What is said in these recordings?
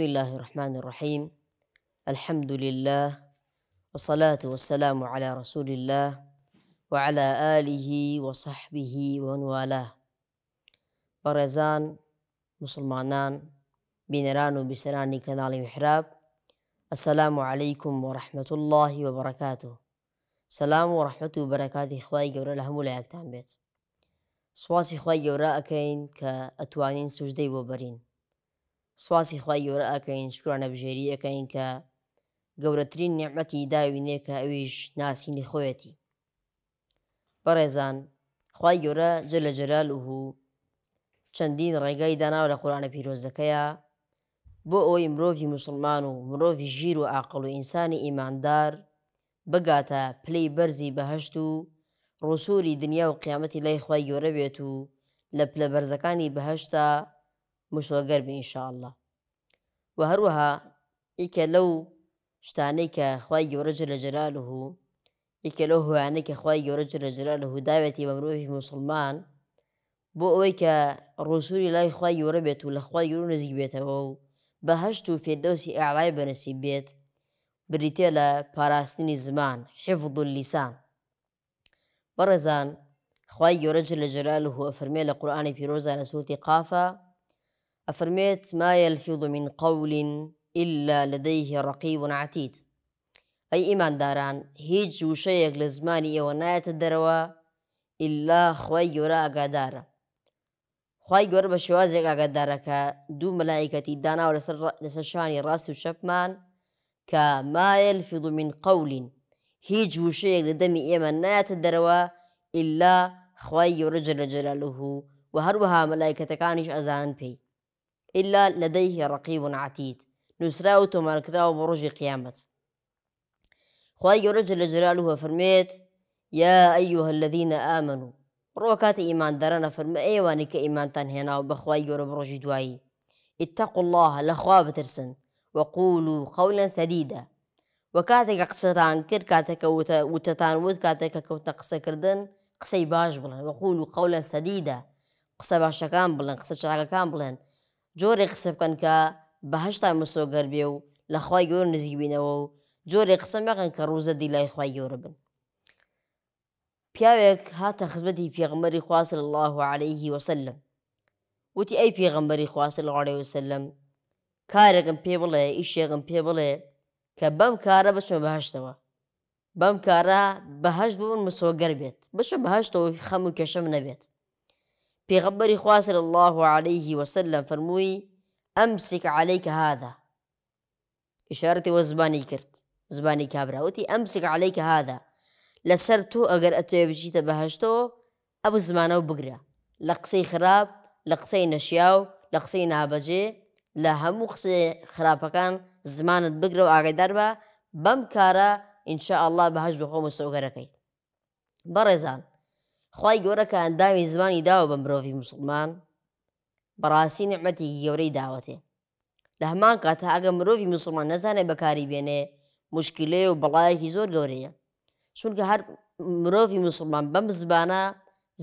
بسم الله الرحمن الرحيم الحمد لله والصلاة والسلام على رسول الله وعلى آله وصحبه ومن والاه برزان مسلمانان بنران بسراني كنال محراب السلام عليكم ورحمة الله وبركاته سلام ورحمة وبركاته إخوائي قبر لهم لا يكتان بيت سواسي إخوائي جورا أكين كأتوانين سجدي وبرين سواسی خی گەورە ئەکەین شکرانە بژێری ئەەکەین کە گەورەترین نعمەتی داوینێ کە ئەویش ناسینی خۆیەتی بەڕێزان خی گەورە جە لە جەرال وهوو چەندین ڕێگای داناو لە قورانە پیرۆزەکەیە بۆ ئەوی مرۆڤی مسلمان و مرۆڤی ژیر و عقل و ئینسانی ئیماندار بگاتە پلەی بەرزی بەهشت و ڕوسوری دنیا و قیامەتی لای خی گەورە بێت و لە پلە بەرزەکانی بەهشتا مشڵگەر بین ئینشاءله و هەروەها ئیکە لەو شتانەی کە خی گەورەجر لە جەرالە و ئیکە لەو هوانەی کە خی گەورەجر لە جەرالە و داوێتی بە مرۆڤی مسلمان بۆ ئەوەی کە ڕوسوری لای خی گەورە بێت و لە خی گەور نزیک بێتەوە و بەهشت و فێدەوسی ئاڵای بەنسی بێت بریتێ لە پاراستنی زمان حفظ لیسان بەڕێزان خی گەورەجر لە جەرال و هو فەرمێ لە قورآانی پیرۆزان لە سووتی قافە أفرميت ما يلفظ من قول إلا لديه رقيب عتيد أي إيمان داران هيج وشيق لزماني زمانی ئێوە إلا خوي يرى خی خوي يرى خی گەۆر دو ملائكة دانا ولسشاني راس داناوە كما يلفظ من قول هيج وشيق لدمي إيمان ئێمە نایەتە إلا خوي خی گەورە جەرەجەرە لەهوو و هەروەها مەلایکەتەکانیش ئەزان إلا لديه رقيب عتيد نسراو و تۆمارکرا و بۆ ڕۆژی قیامەت خی گەورەجە لە جرال و هەفرمێت یا ئەیوه الذینە ئامن و ڕۆ کاتە ئیماندارە نەفرمە ئێوانی کە ئیمانتان الله لەخوا بترسن وقولوا قولا سديدا وكاتك قصتان كر كاتك وتتان کاتێکە كاتك وت قصة كردن قصي قسەی باش بڵێن وەقول و قەولەن سەدیدا قسە باشەکان بڵێن قسە چاکەکان بڵێن جۆرێ قسە بکەن کە بەهشتا مسۆگەر بێ و لە خی گەۆر نزیبینەوە و جۆرێ قسە مەقن کە ڕوزە دی لای خی گەورە بن پیاوێک هاتە خزمەتی پێغمەری خواصل الله عليه وسلم وتی ئەی پێغمبەری خواصل غاڵێ وسلم کارێکم پێ بڵێ ئیشێکم پێ بڵێ کە بەم کارە بچمە بەهشتەوە بەم کارە بەهشت بوون مسۆگەر بێت بچە بەهشتەوەی خەم و کێشم نەبێت پیغمبر خوا صلی اللہ علیہ وسلم فرموی امسک علیک هذا اشارت و زبانی کرت زبانی کابرا و تی امسک علیک هذا لسر تو اگر اتوی بچیت بهشتو ابو زمانو بگرا لقصی خراب لقصی نشیاو لقصی نابجه لهمو قصی کن زمانت بگرا و آگیدار با بمکارا انشاءاللہ ئینشاء الله بەهش بخۆمە سەوگەرەکەیت خی گەورە کە ئەندامی زمانی داوە بە مرۆڤی مسلمان بەڕاستی نعمەتی گەورەی داوەتێ لە هەمان کاتە ئەگە مرۆڤی مسلمان نەزانێت بەکاری بێنێ مشکلەیە و بەڵایەکی زۆر گەورەیە چونکە هەر مرۆڤی مسلمان بەم زبانە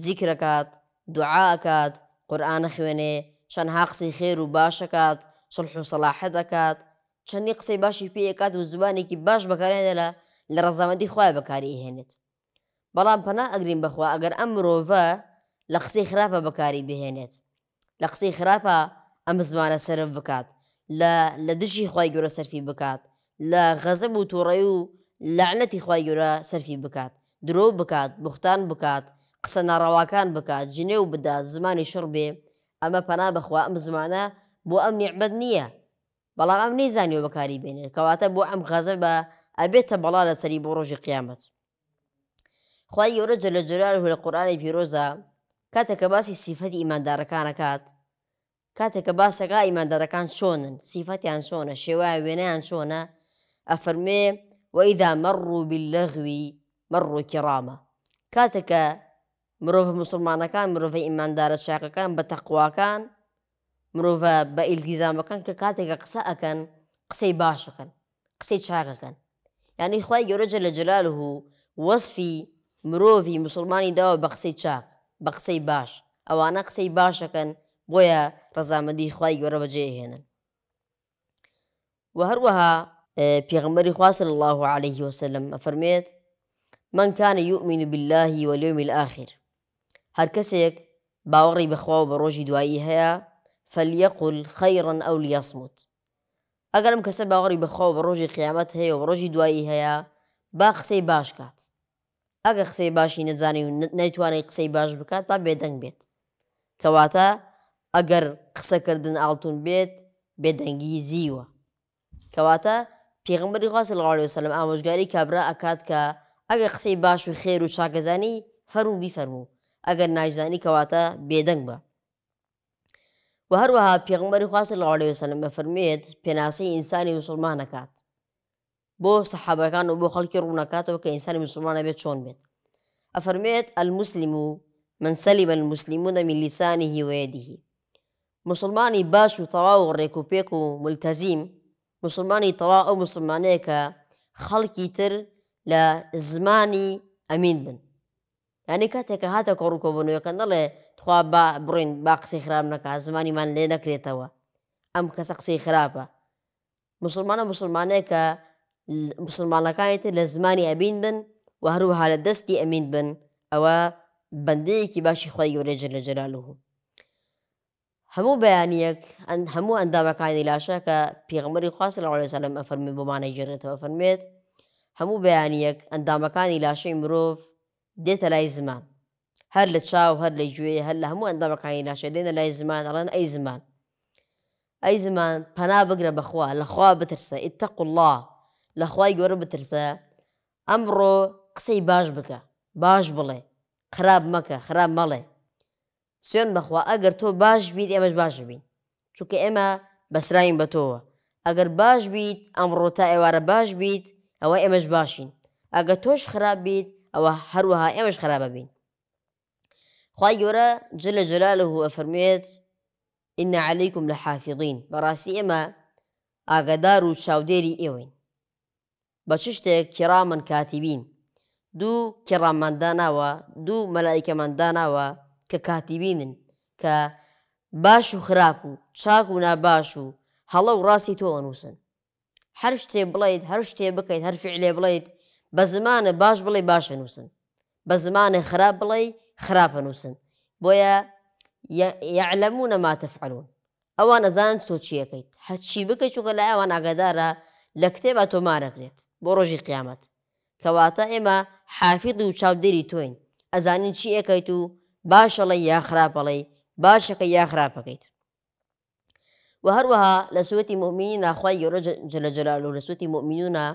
زیکرەکات دوعاکات قورآانە خوێنێ چەندها قسەی خێر و باشەکات سلح و سەلاحە دەکات چەندی قسەی باشی پێیکات و زبانێکی باش بەکارێنێ لە لە ڕزامەندی خخوای بەکاری هێنێت بەڵام پەنا ئەگرین بەخوا ئەگەر ئەم مرۆڤە لە قسەی خراپە بەکاری بهێنێت لە قسەی خراپە ئەم زمانە سرف بکات لە دژی خی گەورە سەرفی بکات لە غەزب و تووڕێ و لعنەتی خی گەورە سەرفی بکات درۆ بکات بختان بکات قسە ناڕەواکان بکات جنێو بدات زمانی شڕ بێ ئەمە پەنا بخوا ئەم زمانە بۆ ئەم نیعبەت نییە بەڵام ئەم نەیزانیەوە بەکاری بێنێت کەواتە بۆ ئەم غەزە بە ئەبێتە بەڵا لە سەری بۆ ڕۆژی قیامەت جل جلاله القرآن خی گەورە جە لە جۆرال و لە قورآانی پیرۆزە کاتێککە باسی سیفەتی ئیماندارەکانەکات کاتێککە باسەکە ئیماندارەکان چۆنن سیفەتیان چۆنە شێوای وێنەیان چۆنە ئەفەرمێ وەیدا مەڕوو باللەغوی مەڕوو کێڕامە کاتێککە مرۆڤ مسلمانەکان مرۆڤ ئیماندارە شاقەکان بە تەقواکان مرۆڤ بە ئیلتیزامەکان کە کاتێکە قسە ئەەکەن قسەی باشەکەن قسەی چاقەکەن یعنی خی گەورەجە لە جلال و وەصفی مروفي مسلماني دوا بقسي چاق بقسي باش قسەی باش باشا كان بويا بۆیە ڕزامەدی خی گەورە بەجێ هێنن و اه، پیغمبر خواه صلى الله عليه وسلم افرميت من كان يؤمن بالله واليوم الآخر هر کسيك باوري بخواه و بە ڕۆژی دوایی هەیە فەلیەقل خەیڕەن ئەو لیاسموت ئەگەرم کەسە باوەڕی بەخوا بە ڕۆژی قیامەت هيا و با قسي باش كات ئەگە قسەی باشی نەزانانی و نەیتوانێت قسەی باش بکات تا بێدەنگ بێت کەواتە ئەگەر قسەکردن ئاڵتون بێت بێدەنگی زیوە کەواتە پێغمبەری خواست لەڵی وسلم ئامۆژگاری کابرا ئەکات کە ئەگە قسەی باش و خێر و چاکەزانی فەرمو بیفەرموو ئەگەر نایزانی کەواتە بێدەنگ بە و هەروەها پێغمبەری خواست لەڵی وسلم بەفەرمێت پێناسەی ئینسانی مسلمانەکات بو صحابة و بو خەڵکی رونا كاتو كإنسان مسلمان بيت شون بيت أفرميت المسلم من سلم المسلمون من لسانه ويده مسلماني باشو طواو ريكو بيكو ملتزيم مسلماني طواو ملتەزیم مسلمانی تەوا ئەو مسلمانەیە کە خەڵکی تر لە زمانی ئەمین بن یعنی کاتێکە هاتە کۆڕووکۆبنەوەکە نەڵێ تخوا بڕین با قسەی خراپ نەکە زمانیمان لێ نەکرێتەوە ئەم کەسە قسەی خراپە مسلمانە مسلمانەیە کە مسلمانەکانی تر لە زمانی أمين بن أو و كي لە دەستی ورجل جلاله همو بيانيك أن همو أن لە جەرالوه هەموو بەیانیەک هەموو ئەندامەکانی لاشە کە پێغمەری خواست لە ئەوسەلم ئەفەرمی بمانە جێڕێتەوە فەرمێت هەموو بەیانیەک ئەندامەکانی لاشەی مرۆڤ دێتە لای زمان هەر لە چاو هەر لە گوێ هەر لە هەموو ئەندامەکانی لاشە دێنە لا زمان ئەڵەن ئەی زمان أي زمان بنا بگرە بەخوا لەخوا بترسى اتقوا الله لە خی گەورە بترسە ئەمڕۆ قسەی باش بکە باش بڵێ خراپ مەکە خراپ مەڵێ سوێن بەخوا ئەگەر تۆ باش بیت ئێمەش باش بین چونکە ئێمە بەسراین بە تۆوە ئەگەر باش بیت ئەمڕۆ تا ئێوارە باش بیت ئەوە ئێمەش باشین ئەگە تۆش خراپ بیت ئەوە هەروەها ئێمەش خراپە بین خی گەورە جلە جلاله ئەفەرمێت ئینە عەلیکم لە حافظین بەڕاستی ئێمە ئاگدار و چاودێری ئێوەین بە چ شتێک کرامن کاتیبین دوو کێڕامانداناوە دوو مەلایکەمانداناوە کە کاتیبینن کە باش و خراپ و چاک و ناباش و هەڵە و ڕاستی تۆ ئەنووسن هەر شتێ بڵیت هەر شتێ بکەیت هەرفی لێ بڵیت بە زمانە باش بڵێ باش نووسن بە زمانە خراپ بڵێ خراپە نووسن بۆیە یعلممونە ماتەفعلون ئەوان ئەزان تۆ چیەکەیت هەچی بکەیت چووکە لای ئەوان ئاگادارە لە کتێبە تۆمارەکرێت بۆ ڕۆژی قیامەت کەواتە ئێمە حافید و چاودێری تۆین ئەزانین چی ئەەکەیت و باشەڵی یا خراپەڵی باشەکە یا خراپەکەیت و هەروەها لە سوەتی مؤمنی ناخوای گەۆرە جلەجلال و لە سوەتی مؤمنونە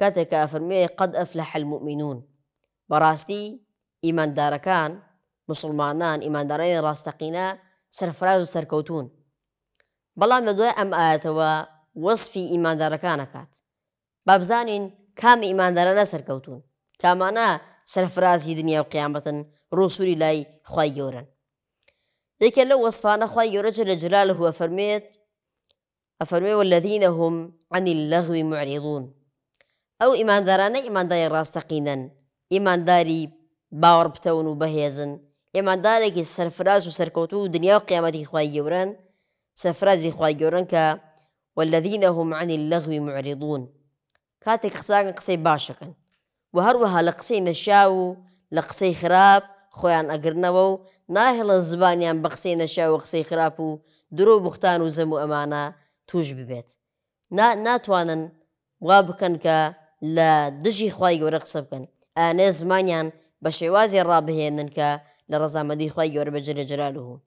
کاتێککە ئەفرمێ قەت ئەف لە حلمؤمنون بەڕاستی ئیماندارەکان مسلمانان ئیماندارانی ڕاستەقینە سەرفراز و سەرکەوتون بەڵام لە دوای ئەم ئاەتەوە وەصفی ئیماندارەکانەکات با بزانین کام ئیماندارانە سەرکەوتون کامانە سەرفرازی دنیا و قیامەتن ڕووسوری لای خی گەورن یەکە لەو وەسفانە خی گەورە لە جلال هو فەرمێت ئەفەرمێ والذینە هم عن اللغوی معریضون ئەو ئیماندارانە ئیمانداری ڕاستەقینەن ئیمانداری باوەڕ بتەون و بەهێزن ئێماندارێکی سەرفراز و سەرکەوتو و دنیا و قیامەتی خی گەورن سەرفرازی خی گەورن کە هم عن اللغوی معریضون کاتێک قساکن قسەی باشەکەن و هەروەها لە قسەی نەشا و لە قسەی خراپ خۆیان ئەگرنەوە و ناهێڵە زبانیان بە قسەی نەشا و قسەی خراپ و درۆ بختان و زەم و ئەمانە توش ببێت ناتوانن وا بکەن کە لە دژی خی گەورە قسە بکەن ئەێ زمانیان بە شێوازی ڕابهێنن کە لە ڕزامەدی خی گەورە بەجرێ جرالوه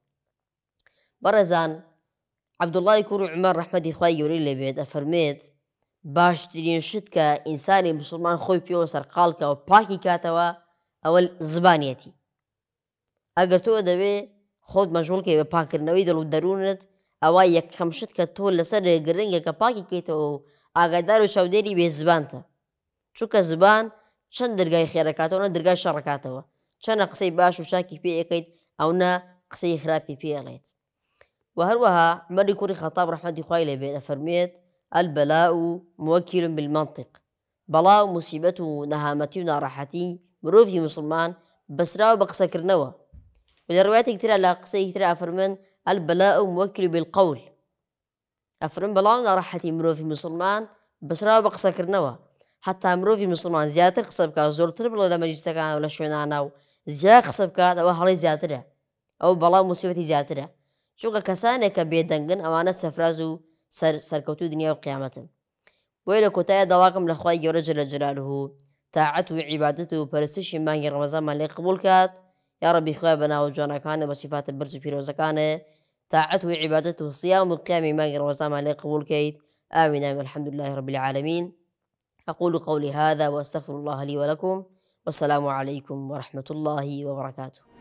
بەڕێزان عبدوڵای کوڕ عمە ڕەحمەدی خی گەوری لێبێت ئەفەرمێت باشترین شت کە ئینسانی مسلمان خۆی پێوە سەرقالکەەوە پاکی کاتەوە ئەوە زبانەتی ئەگەر تۆ دەوێ خۆت مەژۆڵکە بە پاکردنەوەی دڵ و دەروونت ئەوە یەکەم شت کە تۆ لەسەر گرنگە کە پاکی کەیتەوە و ئاگادار و شەودێری بێ زبانتە چووکە زبان چەند دەرگای خێرەکاتەوەە دەرگای شەڕکاتەوە چەندە قسەی باش و شاکی پێەکەیت ئەوە قسەی خراپی پێڵێت و هەروەها مەری کوری خەتاب ڕحمەتی خی لێ بێت ئەفەرمێت البلاء موكل بالمنطق بلاء مصيبته نهامتي نەهامەتی مروف ناڕاحەتی مسلمان بسرا بە قسەکردنەوە لە ڕواتێک تررا لە قسەی تررا ئەفرمن ئەل بەلا ئەو موەکری بالقول ئەفرم بەڵاو ناڕاحەتی مرۆڤی مسلمان بەسراوە بە قسەکردنەوە حتا مرۆڤی مسلمان زيادة قسە بکات زۆرتر بڵێ لما مەجیستەکان و لە شوێنانە و زیاد قسە بکات ئەوە هەڵی زیاترە ئەو بەڵاو موسیبەتی زیاترە چونکە کەسانێکە بێدەنگن ئەوانە سەفراز و سر سەرکەوتو دنیا و قیامەتن بۆی لە کۆتایە دەواکم لە جل جلاله تاعت و عیباتت و پەرستشی مانگی ڕەمەزانمان لێ قبول کات یاڕبی خۆی بەناوە جوانەکانە بە بصفات برج و پیرۆزەکانە تاعەت و عیباتت و سیام و قیامی مانگی ڕەمەزانمان لێ قبول کەیت آمين الحمد لله رب العالمين أقول قولي هذا وأستغفر الله لي ولكم والسلام عليكم ورحمة الله وبركاته